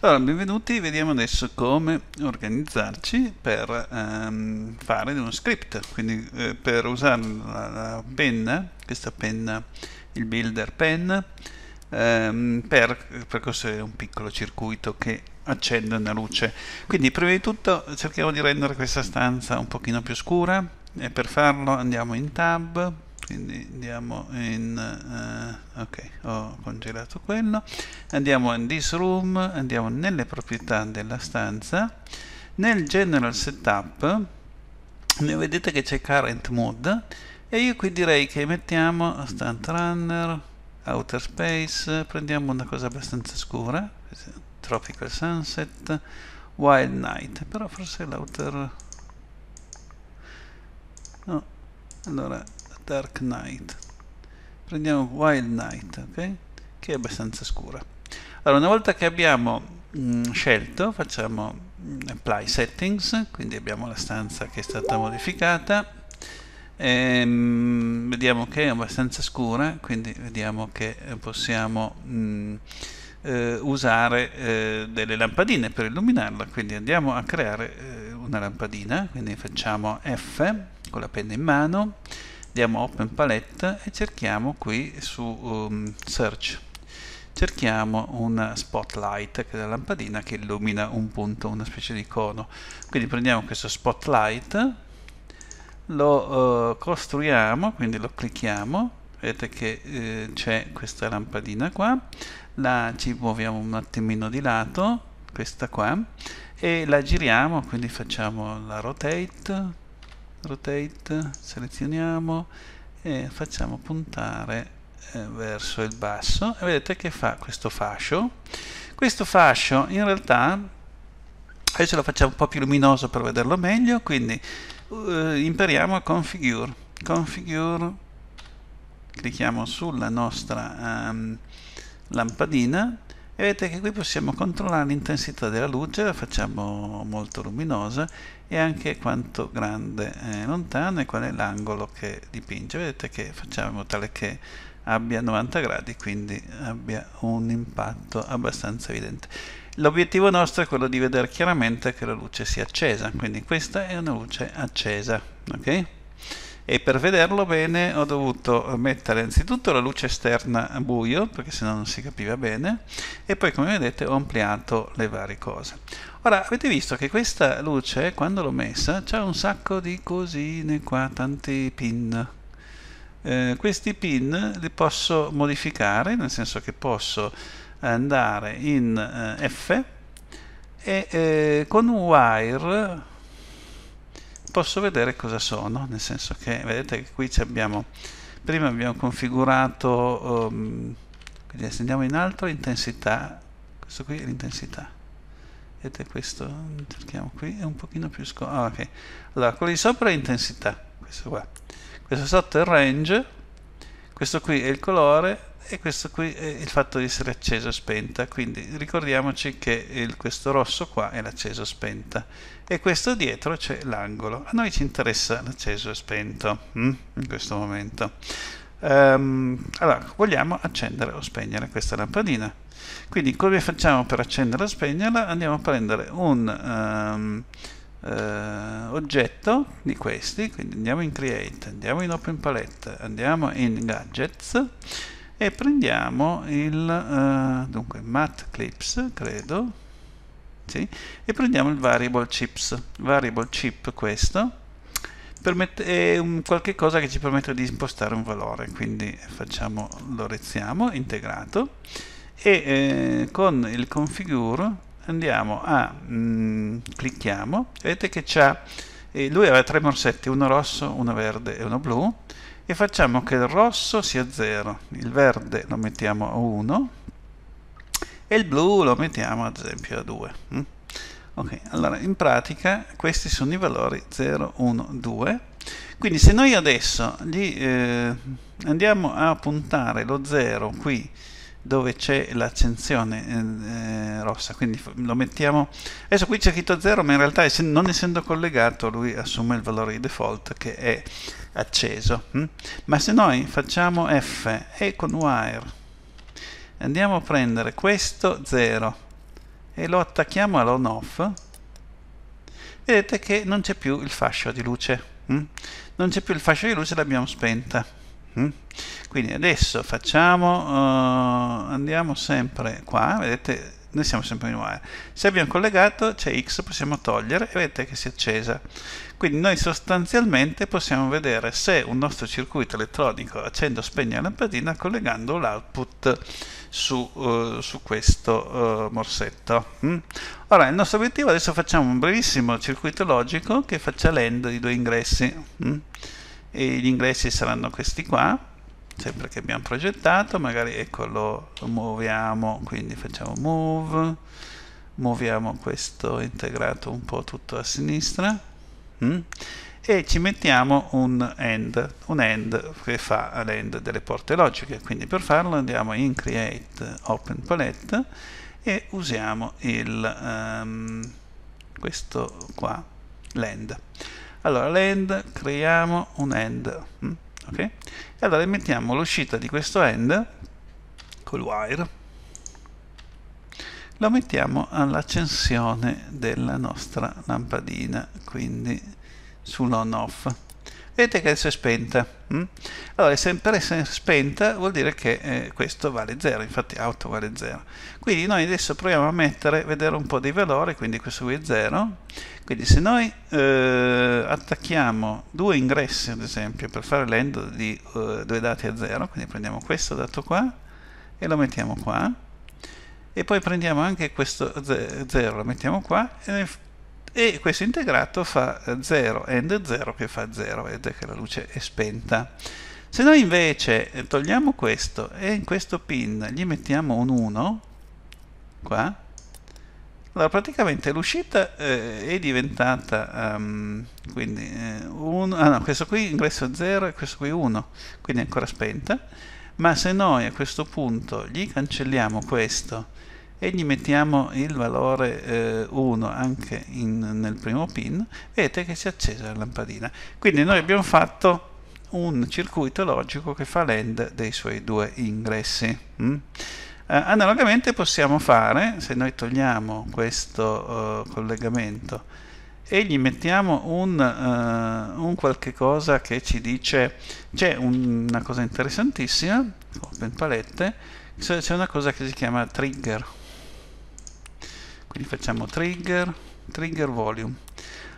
Allora, benvenuti, vediamo adesso come organizzarci per ehm, fare uno script, quindi eh, per usare la, la, penna, questa penna, il builder pen, ehm, per, per costruire un piccolo circuito che accende una luce. Quindi prima di tutto cerchiamo di rendere questa stanza un pochino più scura e per farlo andiamo in tab, quindi andiamo in uh, ok ho congelato quello andiamo in this room andiamo nelle proprietà della stanza nel general setup ne vedete che c'è current mode e io qui direi che mettiamo stunt runner outer space prendiamo una cosa abbastanza scura tropical sunset wild night però forse l'outer no allora Dark Knight prendiamo Wild Knight okay? che è abbastanza scura allora una volta che abbiamo mh, mm, scelto facciamo mh, mm, apply settings quindi abbiamo la stanza che è stata modificata ehm, vediamo che è abbastanza scura quindi vediamo che possiamo mh, mm, eh, usare eh, delle lampadine per illuminarla quindi andiamo a creare eh, una lampadina quindi facciamo F con la penna in mano diamo open palette e cerchiamo qui su um, search cerchiamo un spotlight che è la lampadina che illumina un punto, una specie di cono quindi prendiamo questo spotlight lo uh, costruiamo quindi lo clicchiamo vedete che eh, c'è questa lampadina qua la ci muoviamo un attimino di lato questa qua e la giriamo quindi facciamo la rotate rotate, selezioniamo e facciamo puntare eh, verso il basso e vedete che fa questo fascio questo fascio in realtà adesso lo facciamo un po' più luminoso per vederlo meglio quindi uh, impariamo configure configure clicchiamo sulla nostra um, lampadina e vedete che qui possiamo controllare l'intensità della luce, la facciamo molto luminosa e anche quanto grande è lontana e qual è l'angolo che dipinge. Vedete che facciamo tale che abbia 90 gradi, quindi abbia un impatto abbastanza evidente. L'obiettivo nostro è quello di vedere chiaramente che la luce sia accesa, quindi questa è una luce accesa, ok? e per vederlo bene ho dovuto mettere innanzitutto la luce esterna a buio perché sennò non si capiva bene e poi come vedete ho ampliato le varie cose ora avete visto che questa luce quando l'ho messa c'è un sacco di cosine qua tanti pin eh, questi pin li posso modificare nel senso che posso andare in eh, F e eh, con un wire posso vedere cosa sono, nel senso che vedete che qui abbiamo, prima abbiamo configurato, um, quindi adesso andiamo in alto, intensità, questo qui è l'intensità, vedete questo, cerchiamo qui, è un pochino più scuro, ah, ok, allora quello di sopra è intensità, questo qua, questo sotto è range, questo qui è il colore, e questo qui è il fatto di essere acceso o spenta quindi ricordiamoci che il, questo rosso qua è l'acceso o spenta e questo dietro c'è l'angolo a noi ci interessa l'acceso e spento hm? in questo momento um, allora vogliamo accendere o spegnere questa lampadina quindi come facciamo per accenderla o spegnerla andiamo a prendere un um, Uh, oggetto di questi, quindi andiamo in Create, andiamo in Open Palette, andiamo in Gadgets e prendiamo il uh, dunque mat clips credo sì, e prendiamo il variable chips variable chip questo è un qualche cosa che ci permette di impostare un valore quindi facciamo lo rezziamo integrato e eh, con il configure andiamo a mm, clicchiamo vedete che c'ha eh, lui aveva tre morsetti uno rosso uno verde e uno blu e facciamo che il rosso sia 0, il verde lo mettiamo a 1 e il blu lo mettiamo ad esempio a 2. Mm? Ok, allora in pratica questi sono i valori 0, 1, 2. Quindi se noi adesso gli, eh, andiamo a puntare lo 0 qui dove c'è l'accensione eh, eh rossa, quindi lo mettiamo... Adesso qui c'è scritto 0, ma in realtà non essendo collegato lui assume il valore di default che è acceso hm? ma se noi facciamo F e con wire andiamo a prendere questo 0 e lo attacchiamo all'on off vedete che non c'è più il fascio di luce hm? non c'è più il fascio di luce l'abbiamo spenta hm? quindi adesso facciamo uh, andiamo sempre qua vedete noi siamo sempre in wire. Se abbiamo collegato c'è X, possiamo togliere e vedete che si è accesa. Quindi noi sostanzialmente possiamo vedere se un nostro circuito elettronico accende o spegne la lampadina collegando l'output su, uh, su, questo uh, morsetto. Mm. Ora il nostro obiettivo adesso facciamo un brevissimo circuito logico che faccia l'end di due ingressi. Mm. E gli ingressi saranno questi qua sempre che abbiamo progettato, magari ecco lo, lo muoviamo, quindi facciamo move, muoviamo questo integrato un po' tutto a sinistra mm? e ci mettiamo un end, un end che fa l'end delle porte logiche, quindi per farlo andiamo in create open palette e usiamo il, um, questo qua, l'end. Allora l'end, creiamo un end. Mm? ok? E allora mettiamo l'uscita di questo end col wire lo mettiamo all'accensione della nostra lampadina quindi sull'on off vedete che adesso è spenta mm? allora sempre essere spenta vuol dire che eh, questo vale 0 infatti auto vale 0 quindi noi adesso proviamo a mettere vedere un po' dei valori quindi questo qui è 0 quindi se noi eh, attacchiamo due ingressi ad esempio per fare l'end di eh, due dati a 0 quindi prendiamo questo dato qua e lo mettiamo qua e poi prendiamo anche questo 0 lo mettiamo qua e e questo integrato fa 0 AND 0 che fa 0, vedete che la luce è spenta. Se noi invece eh, togliamo questo e in questo pin gli mettiamo un 1, qua, allora praticamente l'uscita eh, è diventata, um, quindi eh, ah no, questo qui ingresso 0 e questo qui 1, quindi è ancora spenta, ma se noi a questo punto gli cancelliamo questo e gli mettiamo il valore 1 eh, anche in, nel primo pin, vedete che si è accesa la lampadina. Quindi noi abbiamo fatto un circuito logico che fa l'end dei suoi due ingressi. Mm? Eh, analogamente possiamo fare, se noi togliamo questo eh, collegamento e gli mettiamo un, uh, un qualche cosa che ci dice, c'è un, una cosa interessantissima, open palette, c'è una cosa che si chiama trigger, quindi facciamo trigger trigger volume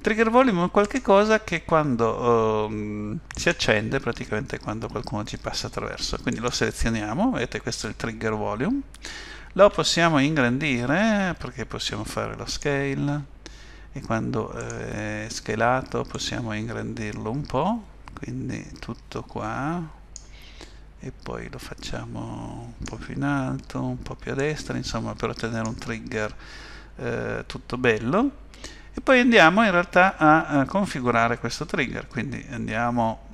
trigger volume è qualcosa che quando um, si accende praticamente quando qualcuno ci passa attraverso quindi lo selezioniamo vedete questo è il trigger volume lo possiamo ingrandire perché possiamo fare lo scale e quando eh, è scalato possiamo ingrandirlo un po' quindi tutto qua e poi lo facciamo un po' più in alto un po' più a destra insomma per ottenere un trigger eh, tutto bello e poi andiamo in realtà a, a configurare questo trigger quindi andiamo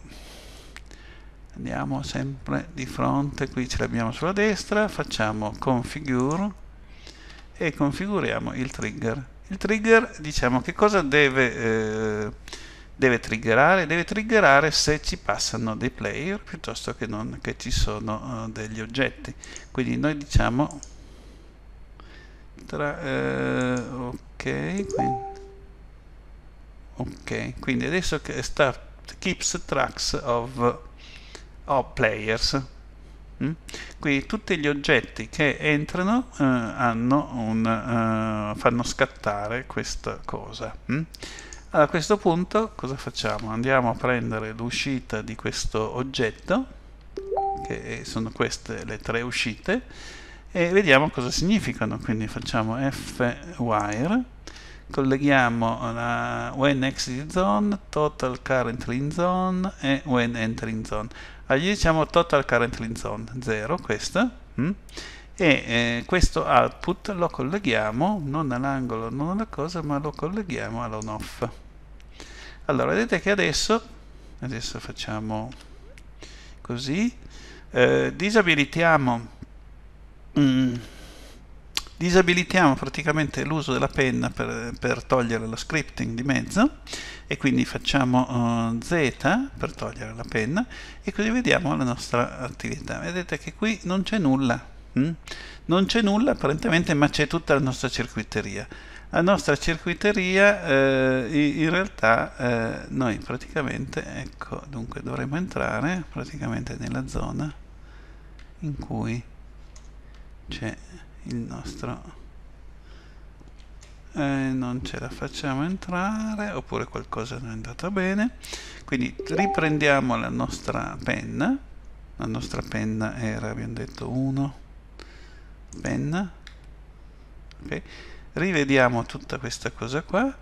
andiamo sempre di fronte qui ce l'abbiamo sulla destra facciamo configure e configuriamo il trigger il trigger diciamo che cosa deve eh, deve triggerare deve triggerare se ci passano dei player piuttosto che non che ci sono eh, degli oggetti quindi noi diciamo tra, eh, ok quindi, ok quindi adesso che sta keeps tracks of, of players mm? quindi tutti gli oggetti che entrano eh, un, eh, fanno scattare questa cosa mm? a questo punto cosa facciamo? Andiamo a prendere l'uscita di questo oggetto, che sono queste le tre uscite, e vediamo cosa significano. Quindi facciamo fwire, colleghiamo la when exit zone, total current in zone e when entering zone. Allora gli diciamo total current in zone 0, questo, mh? Mm? e eh, questo output lo colleghiamo non all'angolo, non alla cosa, ma lo colleghiamo all'on off. Allora vedete che adesso, adesso facciamo così, eh, disabilitiamo mm, disabilitiamo praticamente l'uso della penna per, per, togliere lo scripting di mezzo e quindi facciamo uh, Z per togliere la penna e così vediamo la nostra attività. Vedete che qui non c'è nulla, mm? non c'è nulla apparentemente ma c'è tutta la nostra circuiteria. La nostra circuiteria eh, in realtà eh, noi praticamente, ecco, dunque dovremmo entrare praticamente nella zona in cui c'è il nostro eh, non ce la facciamo entrare oppure qualcosa non è andato bene quindi riprendiamo la nostra penna la nostra penna era abbiamo detto 1 penna okay. rivediamo tutta questa cosa qua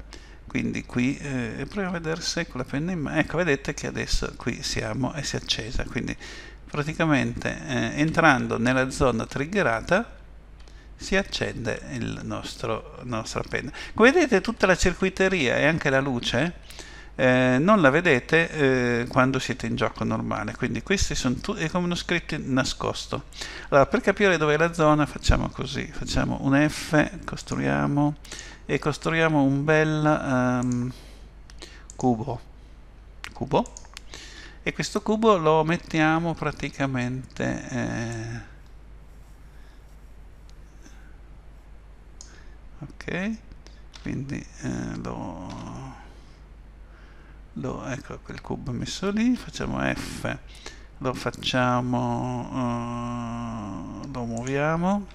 quindi qui eh, proviamo a vedere se con la penna in mano ecco vedete che adesso qui siamo e si è accesa quindi praticamente eh, entrando nella zona triggerata si accende il nostro nostra penna come vedete tutta la circuiteria e anche la luce eh, non la vedete eh, quando siete in gioco normale quindi questi sono tutti come uno scritto nascosto allora per capire dove è la zona facciamo così facciamo un F costruiamo e costruiamo un bel um, cubo cubo e questo cubo lo mettiamo praticamente eh, ok quindi eh, lo, lo ecco quel cubo messo lì facciamo F lo facciamo uh, lo muoviamo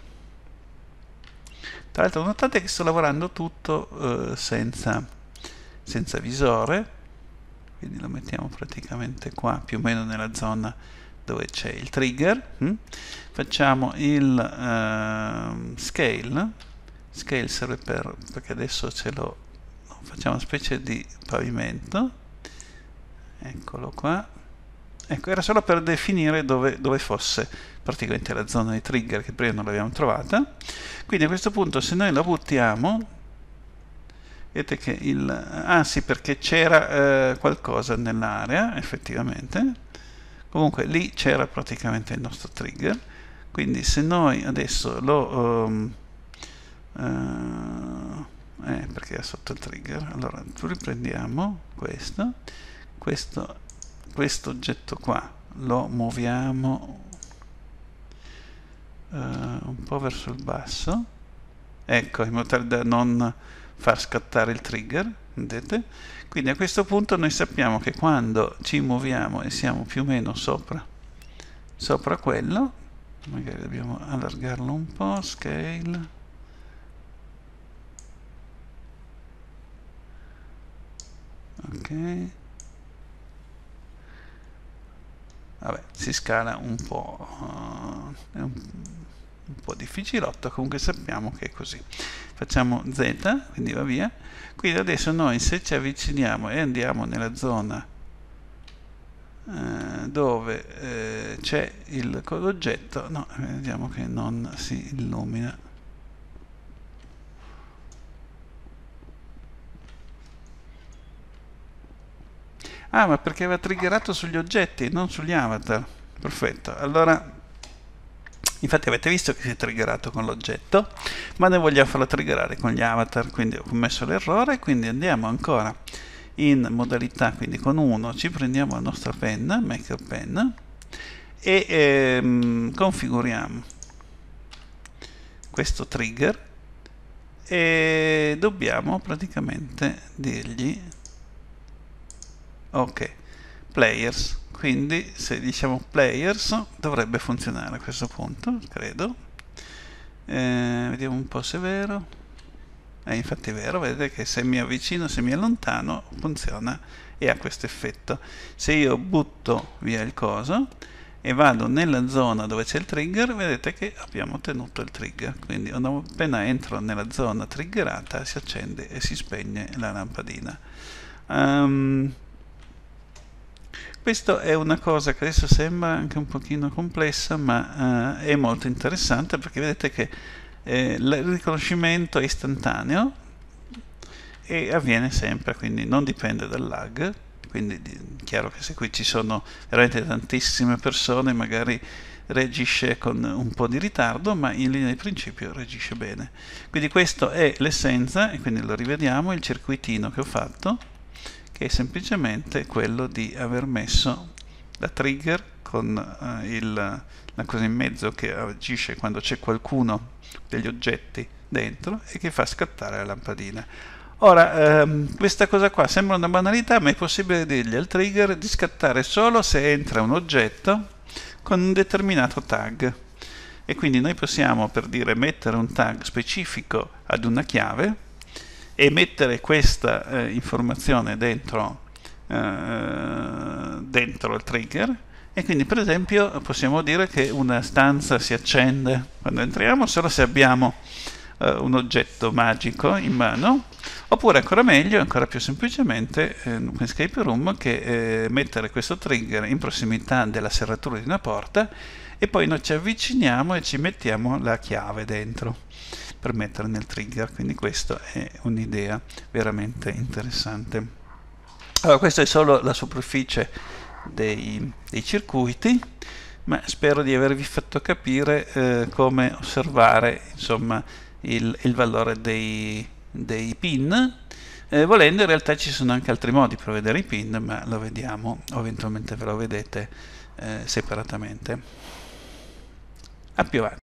tra l'altro notate che sto lavorando tutto uh, senza senza visore quindi lo mettiamo praticamente qua più o meno nella zona dove c'è il trigger mm? facciamo il uh, scale scale serve per perché adesso ce lo facciamo una specie di pavimento eccolo qua ecco era solo per definire dove, dove fosse praticamente la zona di trigger che prima non l'abbiamo trovata quindi a questo punto se noi la buttiamo vedete che il ah sì perché c'era eh, qualcosa nell'area effettivamente comunque lì c'era praticamente il nostro trigger quindi se noi adesso lo um, uh, eh, perché è sotto il trigger allora riprendiamo questo questo questo oggetto qua lo muoviamo uh, un po' verso il basso ecco in modo tale da non far scattare il trigger, vedete? Quindi a questo punto noi sappiamo che quando ci muoviamo e siamo più o meno sopra, sopra quello, magari dobbiamo allargarlo un po', scale, ok vabbè si scala un po' uh, un po' difficilotto, comunque sappiamo che è così. Facciamo z, quindi va via. Quindi adesso noi se ci avviciniamo e andiamo nella zona eh, dove eh, c'è il l'oggetto, no, vediamo che non si illumina. Ah, ma perché va triggerato sugli oggetti, non sugli avatar. Perfetto, allora Infatti avete visto che si è triggerato con l'oggetto, ma noi vogliamo farlo triggerare con gli avatar, quindi ho commesso l'errore, quindi andiamo ancora in modalità, quindi con 1 ci prendiamo la nostra penna, maker pen, e ehm, configuriamo questo trigger e dobbiamo praticamente dirgli ok players quindi se diciamo players dovrebbe funzionare a questo punto credo eh, vediamo un po' se è vero eh, è infatti vero vedete che se mi avvicino se mi allontano funziona e ha questo effetto se io butto via il coso e vado nella zona dove c'è il trigger vedete che abbiamo ottenuto il trigger quindi appena entro nella zona triggerata si accende e si spegne la lampadina um, questa è una cosa che adesso sembra anche un pochino complessa, ma eh, è molto interessante perché vedete che eh, il riconoscimento è istantaneo e avviene sempre, quindi non dipende dal lag. Quindi è chiaro che se qui ci sono veramente tantissime persone, magari reagisce con un po' di ritardo, ma in linea di principio reagisce bene. Quindi questo è l'essenza, e quindi lo rivediamo, il circuitino che ho fatto che è semplicemente quello di aver messo la trigger con eh, il, la cosa in mezzo che agisce quando c'è qualcuno degli oggetti dentro e che fa scattare la lampadina. Ora, ehm, questa cosa qua sembra una banalità, ma è possibile dirgli al trigger di scattare solo se entra un oggetto con un determinato tag. E quindi noi possiamo, per dire, mettere un tag specifico ad una chiave, e mettere questa eh, informazione dentro, eh, dentro il trigger e quindi per esempio possiamo dire che una stanza si accende quando entriamo solo se abbiamo eh, un oggetto magico in mano oppure ancora meglio, ancora più semplicemente eh, in escape room che eh, mettere questo trigger in prossimità della serratura di una porta e poi noi ci avviciniamo e ci mettiamo la chiave dentro per mettere nel trigger quindi questa è un'idea veramente interessante allora questa è solo la superficie dei, dei circuiti ma spero di avervi fatto capire eh, come osservare insomma il, il valore dei, dei pin eh, volendo in realtà ci sono anche altri modi per vedere i pin ma lo vediamo o eventualmente ve lo vedete eh, separatamente a più avanti